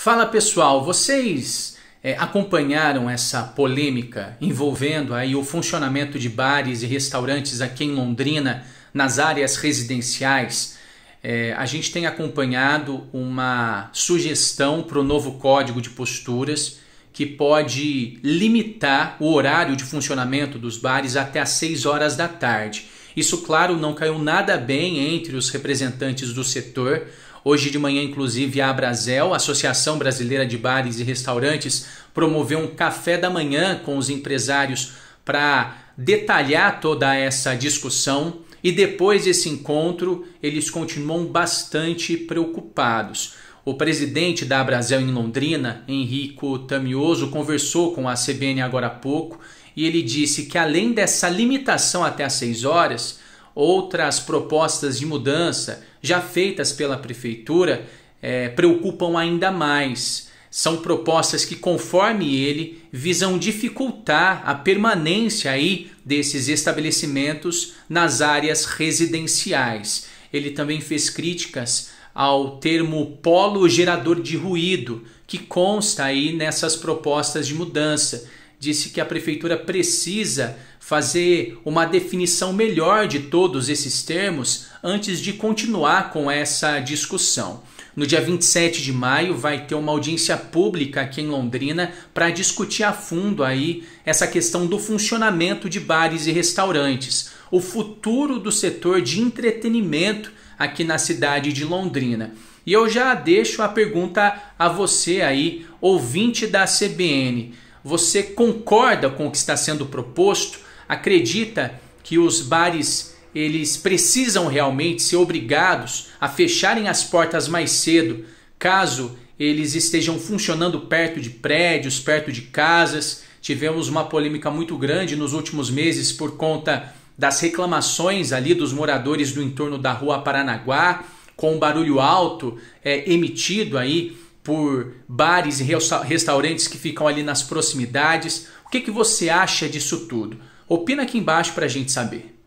Fala pessoal, vocês é, acompanharam essa polêmica envolvendo aí o funcionamento de bares e restaurantes aqui em Londrina nas áreas residenciais? É, a gente tem acompanhado uma sugestão para o novo código de posturas que pode limitar o horário de funcionamento dos bares até às 6 horas da tarde. Isso, claro, não caiu nada bem entre os representantes do setor. Hoje de manhã, inclusive, a Abrazel, Associação Brasileira de Bares e Restaurantes, promoveu um café da manhã com os empresários para detalhar toda essa discussão. E depois desse encontro, eles continuam bastante preocupados. O presidente da Brasil em Londrina, Henrico Tamioso, conversou com a CBN agora há pouco e ele disse que além dessa limitação até às 6 horas, outras propostas de mudança já feitas pela prefeitura é, preocupam ainda mais. São propostas que, conforme ele, visam dificultar a permanência aí desses estabelecimentos nas áreas residenciais. Ele também fez críticas ao termo polo gerador de ruído, que consta aí nessas propostas de mudança disse que a prefeitura precisa fazer uma definição melhor de todos esses termos antes de continuar com essa discussão. No dia 27 de maio vai ter uma audiência pública aqui em Londrina para discutir a fundo aí essa questão do funcionamento de bares e restaurantes, o futuro do setor de entretenimento aqui na cidade de Londrina. E eu já deixo a pergunta a você aí, ouvinte da CBN. Você concorda com o que está sendo proposto? Acredita que os bares eles precisam realmente ser obrigados a fecharem as portas mais cedo, caso eles estejam funcionando perto de prédios, perto de casas. Tivemos uma polêmica muito grande nos últimos meses por conta das reclamações ali dos moradores do entorno da rua Paranaguá, com o barulho alto é, emitido aí por bares e restaurantes que ficam ali nas proximidades. O que, que você acha disso tudo? Opina aqui embaixo para a gente saber.